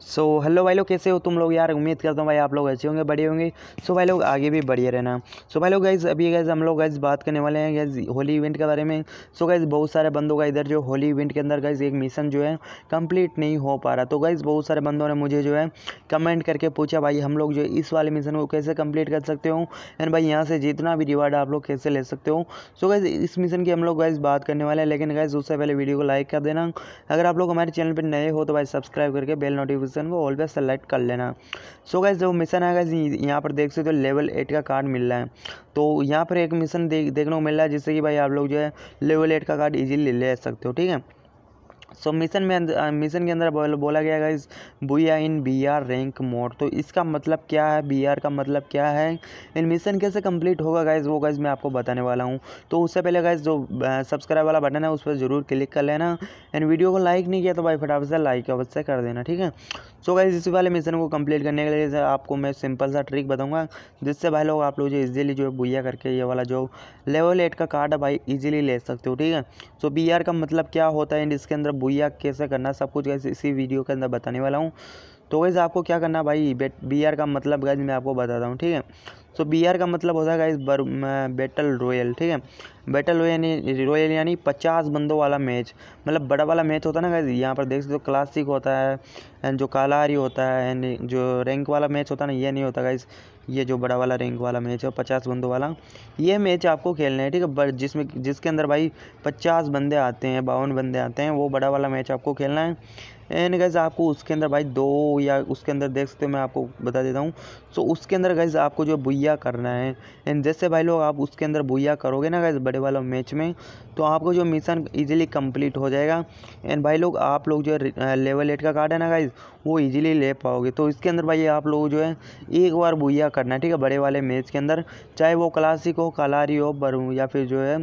सो so, hello भाई लोग कैसे हो तुम लोग यार उम्मीद करता हूँ भाई आप लोग अच्छे होंगे बड़े होंगे सो so, भाई लोग आगे भी बढ़िया रहना सो so, भाई लोग गाइज़ अभी गाइज़ हम लोग गाइज बात करने वाले हैं गैज़ होली इवेंट के बारे में सो so, बहुत सारे बंदों का इधर जो होली इवेंट के अंदर गाइज़ एक मिशन जो है कंप्लीट नहीं हो पा रहा तो गाइज़ बहुत सारे बंदों ने मुझे जो है कमेंट करके पूछा भाई हम लोग जो इस वाले मिशन को कैसे कम्प्लीट कर सकते हो एंड भाई यहाँ से जितना भी रिवार्ड आप लोग कैसे ले सकते हो सो गाइज़ इस मिशन की हम लोग गाइज बात करने वाले हैं लेकिन गाइज़ उससे पहले वीडियो को लाइक कर देना अगर आप लोग हमारे चैनल पर नए हो तो भाई सब्सक्राइब करके बेल नोटिफिकेशन पोजीशन को ऑलवेज सेलेक्ट कर लेना सो गैस जो मिशन है गैस यहाँ पर देख सकते हो तो लेवल एट का कार्ड मिल रहा है तो यहाँ पर एक मिशन देख देखने को मिल रहा है जिससे कि भाई आप लोग जो है लेवल एट का कार्ड ईजिली ले सकते हो ठीक है सो मिशन में मिशन uh, के अंदर बोला गया guys booyah in B R rank mode तो इसका मतलब क्या है बी आर का मतलब क्या है इन मिशन कैसे कंप्लीट होगा गाइज वो गाइज मैं आपको बताने वाला हूँ तो उससे पहले गाइज जो सब्सक्राइब uh, वाला बटन है उस पर ज़रूर क्लिक कर लेना एंड वीडियो को लाइक नहीं किया तो भाई फटाफट से लाइक अवश्य कर देना ठीक है सो गाइज इस वाले मिशन को कंप्लीट करने के लिए आपको मैं सिंपल सा ट्रिक बताऊंगा जिससे भाई लोग आप लोग जो इजीली जो है बुया करके ये वाला जो लेवल एट का कार्ड है भाई इजीली ले सकते हो ठीक है सो बी का मतलब क्या होता है एंड इसके अंदर बुया कैसे करना सब कुछ गाइज इसी वीडियो के अंदर बताने वाला हूँ तो वैसे आपको क्या करना भाई बी आर का मतलब गाइज मैं आपको बताता हूँ ठीक है सो बी आर का मतलब होता है बैटल रॉयल ठीक है बैटल यानी रॉयल यानी पचास बंदों वाला मैच मतलब बड़ा वाला मैच होता है ना गाइज यहाँ पर देख सकते हो क्लासिक होता है एंड जो कालाहारी होता है एंड जो रैंक वाला मैच होता है ना ये नहीं होता गाइस ये जो बड़ा वाला रैंक वाला मैच है पचास बंदों वाला ये मैच आपको खेलना है ठीक है जिसमें जिसके अंदर भाई पचास बंदे आते हैं बावन बंदे आते हैं वो बड़ा वाला मैच आपको खेलना है एंड गैस आपको उसके अंदर भाई दो या उसके अंदर देख सकते हो मैं आपको बता देता हूँ सो उसके अंदर गैस आपको जो बुइया करना है एंड जैसे भाई लोग आप उसके अंदर बुइया करोगे ना गैस बड़े वाला मैच में तो आपको जो मिशन ईजिली कम्प्लीट हो जाएगा एंड भाई लोग आप लोग जो लेवल एट का कार्ड है ना गाइज वो ईजिली ले पाओगे तो इसके अंदर भाई आप लोग जो है एक बार बुइया करना है ठीक है बड़े वाले मैच के अंदर चाहे वो क्लासिक हो कलारी हो बरू या फिर जो है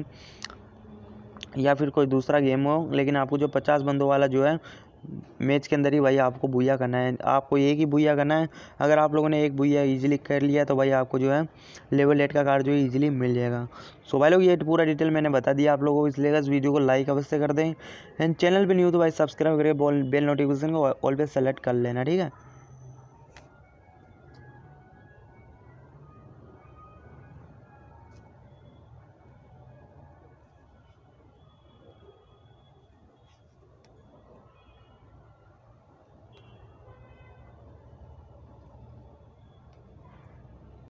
या फिर कोई दूसरा गेम हो लेकिन आपको जो पचास बंदों वाला जो है मैच के अंदर ही भाई आपको भूया करना है आपको एक ही भूया करना है अगर आप लोगों ने एक भूया इजीली कर लिया तो भाई आपको जो है लेवल एट का कार्ड जो है ईजिली मिल जाएगा सो भाई लोग ये पूरा डिटेल मैंने बता दिया आप लोगों को इसलिए इस वीडियो को लाइक अवश्य कर दें एंड चैनल भी न्यू तो भाई सब्सक्राइब करके बेल नोटिफिकेशन को ऑल पे सेलेक्ट कर लेना ठीक है